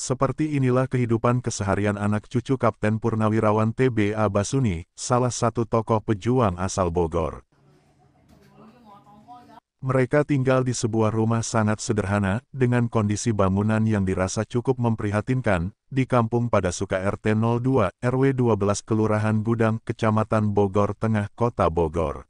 Seperti inilah kehidupan keseharian anak cucu Kapten Purnawirawan TBA Basuni, salah satu tokoh pejuang asal Bogor. Mereka tinggal di sebuah rumah sangat sederhana, dengan kondisi bangunan yang dirasa cukup memprihatinkan, di kampung pada Suka RT 02, RW 12 Kelurahan Gudang, Kecamatan Bogor Tengah, Kota Bogor.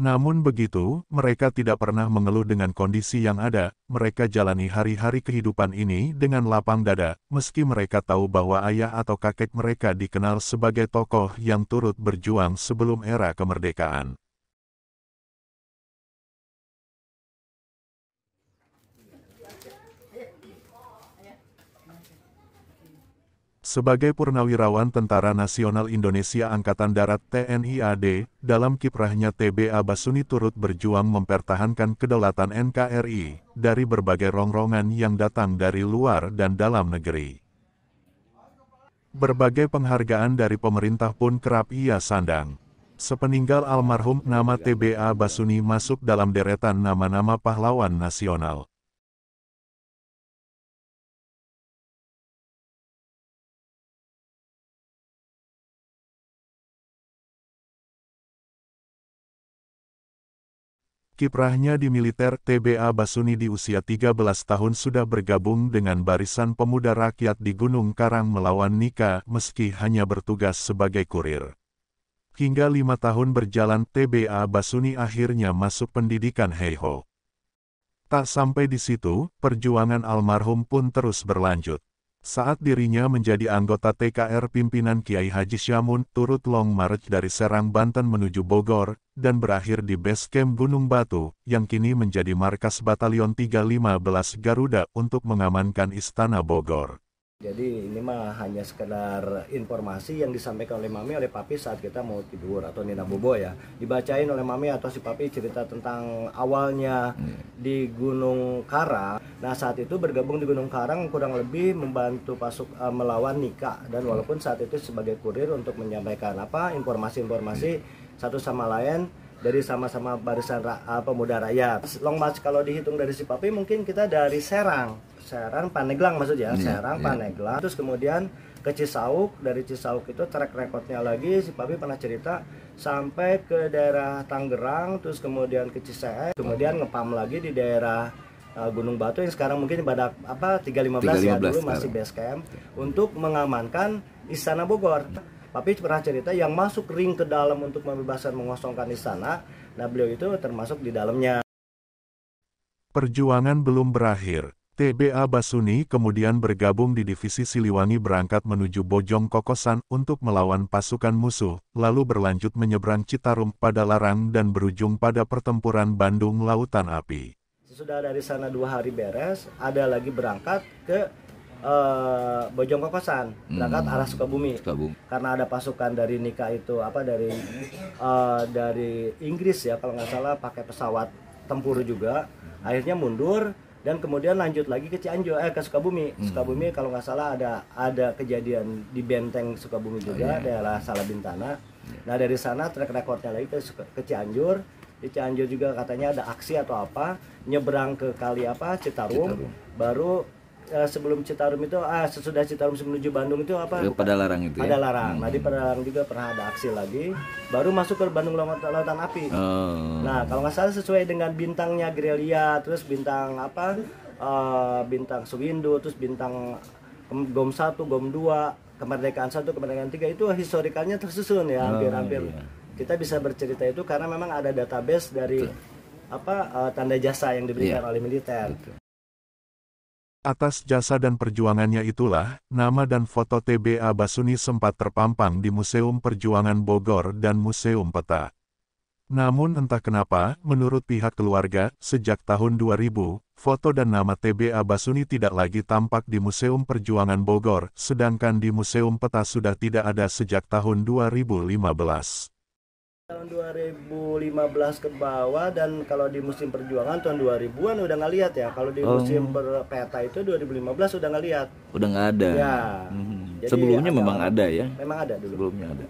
Namun begitu, mereka tidak pernah mengeluh dengan kondisi yang ada, mereka jalani hari-hari kehidupan ini dengan lapang dada, meski mereka tahu bahwa ayah atau kakek mereka dikenal sebagai tokoh yang turut berjuang sebelum era kemerdekaan. sebagai Purnawirawan Tentara Nasional Indonesia Angkatan Darat TNI AD, dalam kiprahnya TBA Basuni turut berjuang mempertahankan kedaulatan NKRI dari berbagai rongrongan yang datang dari luar dan dalam negeri. Berbagai penghargaan dari pemerintah pun kerap ia sandang. Sepeninggal almarhum, nama TBA Basuni masuk dalam deretan nama-nama pahlawan nasional. Kiprahnya di militer TBA Basuni di usia 13 tahun sudah bergabung dengan Barisan Pemuda Rakyat di Gunung Karang melawan Nika meski hanya bertugas sebagai kurir. Hingga lima tahun berjalan TBA Basuni akhirnya masuk pendidikan Heiho. Tak sampai di situ, perjuangan almarhum pun terus berlanjut. Saat dirinya menjadi anggota TKR pimpinan Kiai Haji Syamun, turut long march dari Serang Banten menuju Bogor, dan berakhir di base camp Gunung Batu, yang kini menjadi markas Batalion 315 Garuda untuk mengamankan Istana Bogor. Jadi ini mah hanya sekedar informasi yang disampaikan oleh Mami oleh Papi saat kita mau tidur atau Nina Bobo ya. Dibacain oleh Mami atau si Papi cerita tentang awalnya. Hmm di Gunung Karang. Nah saat itu bergabung di Gunung Karang kurang lebih membantu pasuk uh, melawan Nika dan walaupun saat itu sebagai kurir untuk menyampaikan apa informasi-informasi satu sama lain dari sama-sama barisan ra, eh, pemuda rakyat. Long March kalau dihitung dari si Papi mungkin kita dari Serang, Serang Paneglang maksudnya, yeah, Serang yeah. Paneglang. Terus kemudian ke Cisauk dari Cisauk itu track recordnya lagi si Papi pernah cerita sampai ke daerah Tangerang terus kemudian ke Cisae kemudian ngepam lagi di daerah uh, Gunung Batu yang sekarang mungkin pada apa 315, 315 ya dulu masih base camp untuk mengamankan Istana Bogor Papi pernah cerita yang masuk ring ke dalam untuk membebaskan mengosongkan istana nah beliau itu termasuk di dalamnya Perjuangan belum berakhir TBA Basuni kemudian bergabung di divisi Siliwangi berangkat menuju Bojong Kokosan untuk melawan pasukan musuh, lalu berlanjut menyeberang Citarum pada Larang dan berujung pada pertempuran Bandung Lautan Api. Sudah dari sana dua hari beres, ada lagi berangkat ke uh, Bojong Kokosan, berangkat hmm. arah Sukabumi. Sukabumi. Karena ada pasukan dari Nika itu apa dari uh, dari Inggris ya kalau nggak salah pakai pesawat tempur juga, akhirnya mundur dan kemudian lanjut lagi ke Cianjur eh ke Sukabumi hmm. Sukabumi kalau nggak salah ada ada kejadian di benteng Sukabumi juga oh, iya. daerah Salabintana iya. nah dari sana track recordnya lagi ke ke Cianjur di Cianjur juga katanya ada aksi atau apa nyebrang ke kali apa Citarum, Citarum. baru uh, sebelum Citarum itu ah sesudah Citarum menuju Bandung itu apa? Ya? Pada larang itu. Pada larang. Hmm. Nanti pada larang juga pernah ada aksi lagi. Baru masuk ke Bandung Lautan, Lautan Api. Oh. Nah kalau nggak salah sesuai dengan bintangnya Grelia, terus bintang apa? Uh, bintang Suwindo, terus bintang Gom 1, Gom 2, kemerdekaan 1, kemerdekaan 3 itu historikalnya tersusun ya oh, hampir-hampir. Oh, iya. Kita bisa bercerita itu karena memang ada database dari apa uh, tanda jasa yang diberikan yeah. oleh militer. Betul. Atas jasa dan perjuangannya itulah, nama dan foto TBA Basuni sempat terpampang di Museum Perjuangan Bogor dan Museum Peta. Namun entah kenapa, menurut pihak keluarga, sejak tahun 2000, foto dan nama TBA Basuni tidak lagi tampak di Museum Perjuangan Bogor, sedangkan di Museum Peta sudah tidak ada sejak tahun 2015 tahun 2015 ke bawah dan kalau di musim perjuangan tahun 2000-an udah nggak lihat ya kalau di oh. musim peta itu 2015 udah nggak lihat udah nggak ada ya hmm. sebelumnya ada, memang ada ya memang ada dulu sebelumnya ada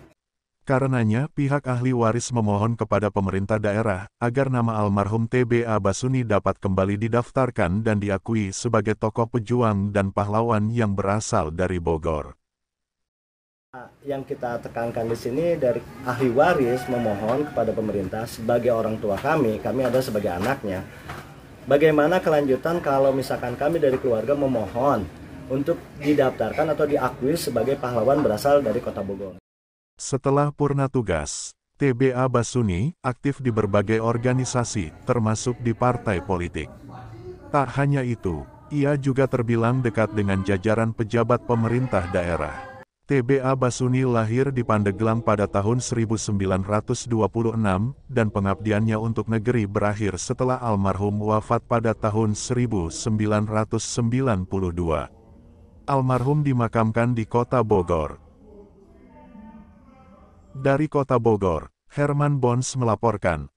Karenanya, pihak ahli waris memohon kepada pemerintah daerah agar nama almarhum TBA Basuni dapat kembali didaftarkan dan diakui sebagai tokoh pejuang dan pahlawan yang berasal dari Bogor. Yang kita tekankan di sini dari ahli waris memohon kepada pemerintah sebagai orang tua kami, kami ada sebagai anaknya. Bagaimana kelanjutan kalau misalkan kami dari keluarga memohon untuk didaftarkan atau diakui sebagai pahlawan berasal dari Kota Bogor. Setelah purna tugas, TBA Basuni aktif di berbagai organisasi, termasuk di partai politik. Tak hanya itu, ia juga terbilang dekat dengan jajaran pejabat pemerintah daerah. TBA Basuni lahir di Pandeglang pada tahun 1926, dan pengabdiannya untuk negeri berakhir setelah almarhum wafat pada tahun 1992. Almarhum dimakamkan di kota Bogor. Dari kota Bogor, Herman Bons melaporkan,